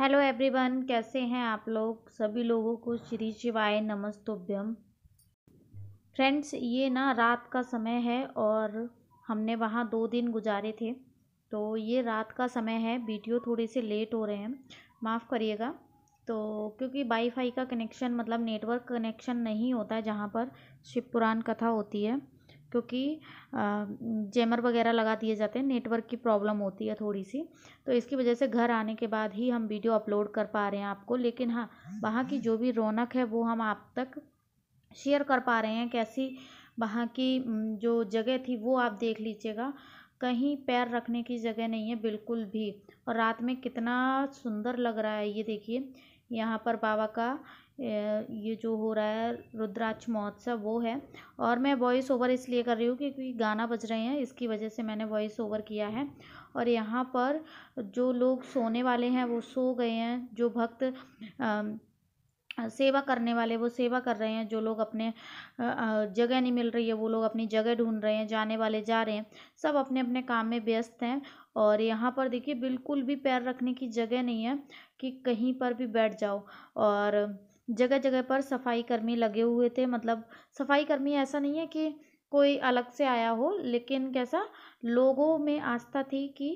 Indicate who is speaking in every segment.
Speaker 1: Hello everyone कैसे हैं आप लोग सभी लोगों को श्री शिवाय नमस्तोभ्यम फ्रेंड्स ये ना रात का समय है और हमने वहाँ दो दिन गुजारे थे तो ये रात का समय है वीडियो थोड़े से लेट हो रहे हैं माफ़ करिएगा तो क्योंकि वाईफाई का कनेक्शन मतलब नेटवर्क कनेक्शन नहीं होता है जहाँ पर शिवपुराण कथा होती है क्योंकि जैमर वगैरह लगा दिए जाते हैं नेटवर्क की प्रॉब्लम होती है थोड़ी सी तो इसकी वजह से घर आने के बाद ही हम वीडियो अपलोड कर पा रहे हैं आपको लेकिन हाँ वहाँ की जो भी रौनक है वो हम आप तक शेयर कर पा रहे हैं कैसी वहाँ की जो जगह थी वो आप देख लीजिएगा कहीं पैर रखने की जगह नहीं है बिल्कुल भी और रात में कितना सुंदर लग रहा है ये देखिए यहाँ पर बाबा का ये जो हो रहा है रुद्राक्ष महोत्सव वो है और मैं वॉइस ओवर इसलिए कर रही हूँ क्योंकि गाना बज रहे हैं इसकी वजह से मैंने वॉइस ओवर किया है और यहाँ पर जो लोग सोने वाले हैं वो सो गए हैं जो भक्त आ, सेवा करने वाले वो सेवा कर रहे हैं जो लोग अपने जगह नहीं मिल रही है वो लोग अपनी जगह ढूंढ रहे हैं जाने वाले जा रहे हैं सब अपने अपने काम में व्यस्त हैं और यहाँ पर देखिए बिल्कुल भी पैर रखने की जगह नहीं है कि कहीं पर भी बैठ जाओ और जगह जगह पर सफाई कर्मी लगे हुए थे मतलब सफाई कर्मी ऐसा नहीं है कि कोई अलग से आया हो लेकिन कैसा लोगों में आस्था थी कि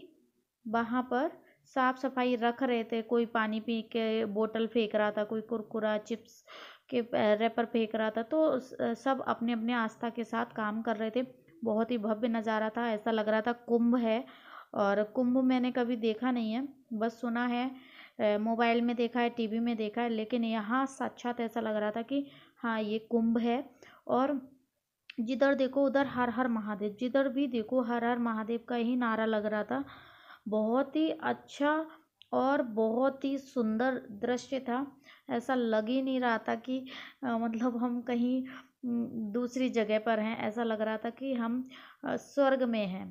Speaker 1: वहाँ पर साफ सफाई रख रहे थे कोई पानी पी के बोतल फेंक रहा था कोई कुरकुरा चिप्स के रैपर फेंक रहा था तो सब अपने अपने आस्था के साथ काम कर रहे थे बहुत ही भव्य नज़ारा था ऐसा लग रहा था कुंभ है और कुंभ मैंने कभी देखा नहीं है बस सुना है मोबाइल में देखा है टीवी में देखा है लेकिन यहाँ साक्षात ऐसा लग रहा था कि हाँ ये कुंभ है और जिधर देखो उधर हर हर महादेव जिधर भी देखो हर हर महादेव का ही नारा लग रहा था बहुत ही अच्छा और बहुत ही सुंदर दृश्य था ऐसा लग ही नहीं रहा था कि आ, मतलब हम कहीं दूसरी जगह पर हैं ऐसा लग रहा था कि हम स्वर्ग में हैं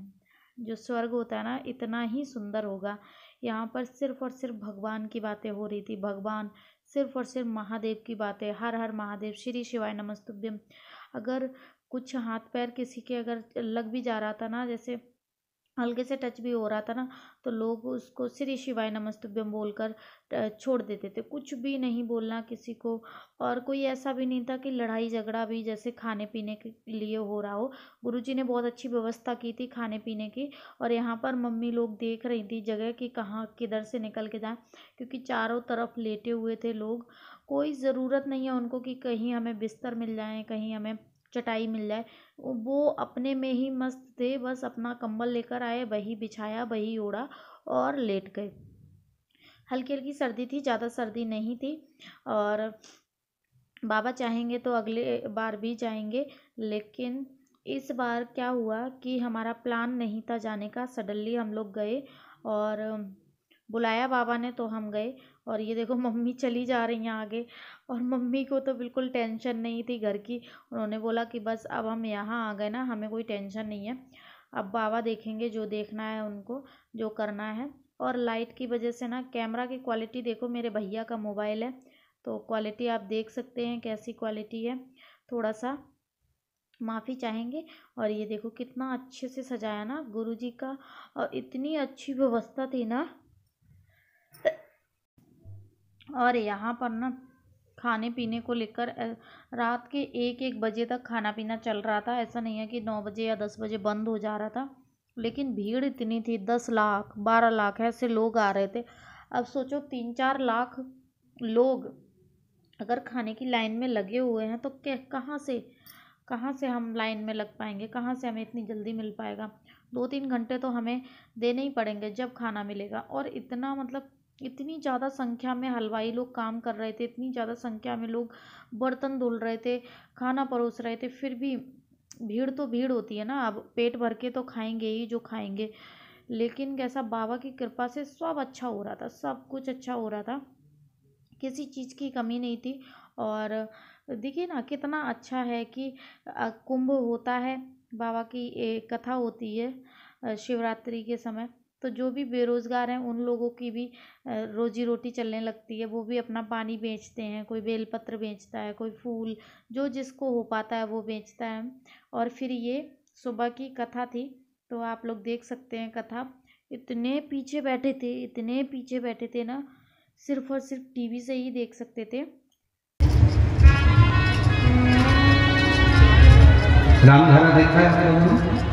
Speaker 1: जो स्वर्ग होता है ना इतना ही सुंदर होगा यहाँ पर सिर्फ और सिर्फ भगवान की बातें हो रही थी भगवान सिर्फ और सिर्फ महादेव की बातें हर हर महादेव श्री शिवाय नमस्तुभ्यम अगर कुछ हाथ पैर किसी के अगर लग भी जा रहा था ना जैसे हल्के से टच भी हो रहा था ना तो लोग उसको श्री शिवाय बोल बोलकर छोड़ देते थे कुछ भी नहीं बोलना किसी को और कोई ऐसा भी नहीं था कि लड़ाई झगड़ा भी जैसे खाने पीने के लिए हो रहा हो गुरुजी ने बहुत अच्छी व्यवस्था की थी खाने पीने की और यहाँ पर मम्मी लोग देख रही थी जगह कि कहाँ किधर से निकल के जाए क्योंकि चारों तरफ लेटे हुए थे लोग कोई ज़रूरत नहीं है उनको कि कहीं हमें बिस्तर मिल जाए कहीं हमें चटाई मिल जाए वो अपने में ही मस्त थे बस अपना कंबल लेकर आए वही बिछाया वही ओढ़ा और लेट गए हल्की हल्की सर्दी थी ज़्यादा सर्दी नहीं थी और बाबा चाहेंगे तो अगले बार भी जाएंगे लेकिन इस बार क्या हुआ कि हमारा प्लान नहीं था जाने का सडनली हम लोग गए और बुलाया बाबा ने तो हम गए और ये देखो मम्मी चली जा रही हैं आगे और मम्मी को तो बिल्कुल टेंशन नहीं थी घर की उन्होंने बोला कि बस अब हम यहाँ आ गए ना हमें कोई टेंशन नहीं है अब बाबा देखेंगे जो देखना है उनको जो करना है और लाइट की वजह से ना कैमरा की क्वालिटी देखो मेरे भैया का मोबाइल है तो क्वालिटी आप देख सकते हैं कैसी क्वालिटी है थोड़ा सा माफ़ी चाहेंगे और ये देखो कितना अच्छे से सजाया ना गुरुजी का और इतनी अच्छी व्यवस्था थी ना और यहाँ पर ना खाने पीने को लेकर रात के एक एक बजे तक खाना पीना चल रहा था ऐसा नहीं है कि नौ बजे या दस बजे बंद हो जा रहा था लेकिन भीड़ इतनी थी दस लाख बारह लाख ऐसे लोग आ रहे थे अब सोचो तीन चार लाख लोग अगर खाने की लाइन में लगे हुए हैं तो कहाँ से कहाँ से हम लाइन में लग पाएंगे कहाँ से हमें इतनी जल्दी मिल पाएगा दो तीन घंटे तो हमें देने ही पड़ेंगे जब खाना मिलेगा और इतना मतलब इतनी ज़्यादा संख्या में हलवाई लोग काम कर रहे थे इतनी ज़्यादा संख्या में लोग बर्तन धुल रहे थे खाना परोस रहे थे फिर भी भीड़ तो भीड़ होती है ना अब पेट भर के तो खाएंगे ही जो खाएंगे लेकिन कैसा बाबा की कृपा से सब अच्छा हो रहा था सब कुछ अच्छा हो रहा था किसी चीज़ की कमी नहीं थी और देखिए ना कितना अच्छा है कि कुंभ होता है बाबा की कथा होती है शिवरात्रि के समय तो जो भी बेरोज़गार हैं उन लोगों की भी रोज़ी रोटी चलने लगती है वो भी अपना पानी बेचते हैं कोई बेलपत्र बेचता है कोई फूल जो जिसको हो पाता है वो बेचता है और फिर ये सुबह की कथा थी तो आप लोग देख सकते हैं कथा इतने पीछे बैठे थे इतने पीछे बैठे थे ना सिर्फ और सिर्फ टीवी से ही देख सकते थे रामधारा देखा है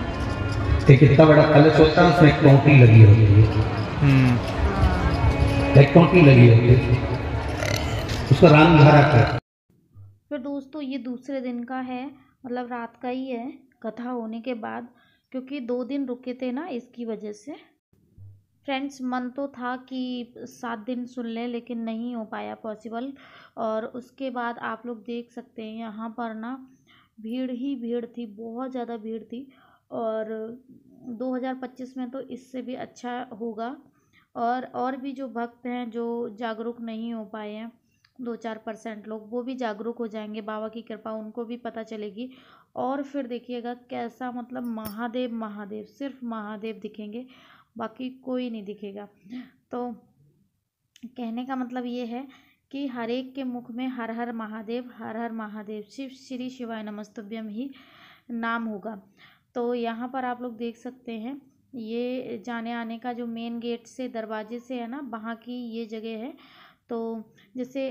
Speaker 1: एक इतना बड़ा कलश होता है उसमें टोंटी लगी होती है हम्म। एक टोंटी लगी होती है उसको धारा कर तो दोस्तों ये दूसरे दिन का है मतलब रात का ही है कथा होने के बाद क्योंकि दो दिन रुके थे ना इसकी वजह से फ्रेंड्स मन तो था कि सात दिन सुन लें लेकिन नहीं हो पाया पॉसिबल और उसके बाद आप लोग देख सकते हैं यहाँ पर ना भीड़ ही भीड़ थी बहुत ज़्यादा भीड़ थी और 2025 में तो इससे भी अच्छा होगा और और भी जो भक्त हैं जो जागरूक नहीं हो पाए हैं दो चार परसेंट लोग वो भी जागरूक हो जाएंगे बाबा की कृपा उनको भी पता चलेगी और फिर देखिएगा कैसा मतलब महादेव महादेव सिर्फ महादेव दिखेंगे बाकी कोई नहीं दिखेगा तो कहने का मतलब ये है कि हर एक के मुख में हर हर महादेव हर हर महादेव शिव श्री शिवाय नमस्तभ्यम ही नाम होगा तो यहाँ पर आप लोग देख सकते हैं ये जाने आने का जो मेन गेट से दरवाजे से है ना वहाँ की ये जगह है तो जैसे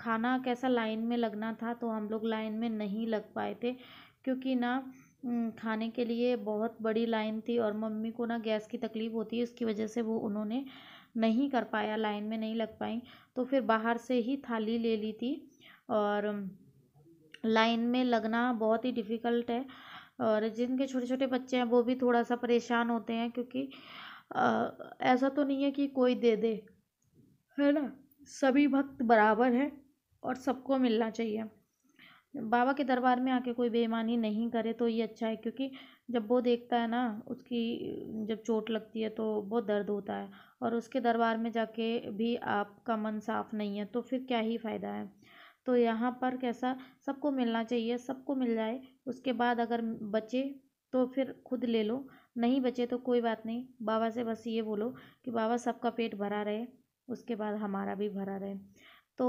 Speaker 1: खाना कैसा लाइन में लगना था तो हम लोग लाइन में नहीं लग पाए थे क्योंकि ना खाने के लिए बहुत बड़ी लाइन थी और मम्मी को ना गैस की तकलीफ़ होती है उसकी वजह से वो उन्होंने नहीं कर पाया लाइन में नहीं लग पाई तो फिर बाहर से ही थाली ले ली थी और लाइन में लगना बहुत ही डिफ़िकल्ट है और जिनके छोटे छोटे बच्चे हैं वो भी थोड़ा सा परेशान होते हैं क्योंकि ऐसा तो नहीं है कि कोई दे दे है ना सभी भक्त बराबर हैं और सबको मिलना चाहिए बाबा के दरबार में आके कोई बेईमानी नहीं करे तो ये अच्छा है क्योंकि जब वो देखता है ना उसकी जब चोट लगती है तो बहुत दर्द होता है और उसके दरबार में जाके भी आपका मन साफ नहीं है तो फिर क्या ही फ़ायदा है तो यहाँ पर कैसा सबको मिलना चाहिए सबको मिल जाए उसके बाद अगर बचे तो फिर खुद ले लो नहीं बचे तो कोई बात नहीं बाबा से बस ये बोलो कि बाबा सबका पेट भरा रहे उसके बाद हमारा भी भरा रहे तो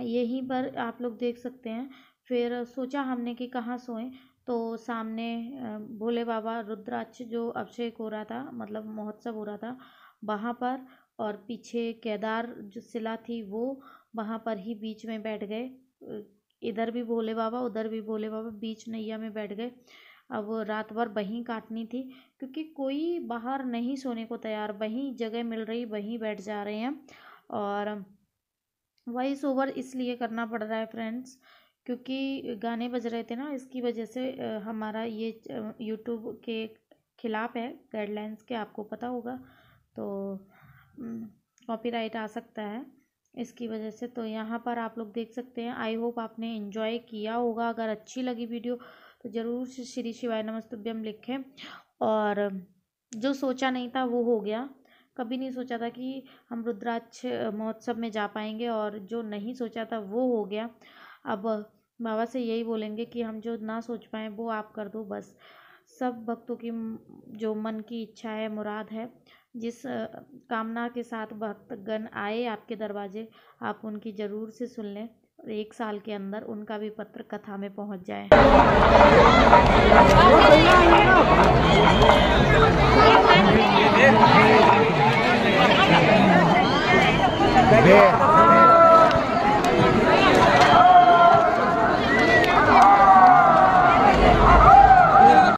Speaker 1: यहीं पर आप लोग देख सकते हैं फिर सोचा हमने कि कहाँ सोएं तो सामने भोले बाबा रुद्राक्ष जो अभिषेक हो रहा था मतलब महोत्सव हो रहा था वहाँ पर और पीछे केदार जो शिला थी वो वहाँ पर ही बीच में बैठ गए इधर भी भोले बाबा उधर भी भोले बाबा बीच नैया में बैठ गए अब रात भर वहीं काटनी थी क्योंकि कोई बाहर नहीं सोने को तैयार वहीं जगह मिल रही वहीं बैठ जा रहे हैं और वॉइस ओवर इसलिए करना पड़ रहा है फ्रेंड्स क्योंकि गाने बज रहे थे ना इसकी वजह से हमारा ये यूट्यूब के खिलाफ़ है गाइडलाइंस के आपको पता होगा तो कॉपीराइट हम्म, आ सकता है इसकी वजह से तो यहाँ पर आप लोग देख सकते हैं आई होप आपने इन्जॉय किया होगा अगर अच्छी लगी वीडियो तो ज़रूर श्री शिवाय नमस्तुभ्यम लिखें और जो सोचा नहीं था वो हो गया कभी नहीं सोचा था कि हम रुद्राक्ष महोत्सव में जा पाएंगे और जो नहीं सोचा था वो हो गया अब बाबा से यही बोलेंगे कि हम जो ना सोच पाए वो आप कर दो बस सब भक्तों की जो मन की इच्छा है मुराद है जिस कामना के साथ भक्तगण आए आपके दरवाजे आप उनकी ज़रूर से सुन लें और एक साल के अंदर उनका भी पत्र कथा में पहुंच जाए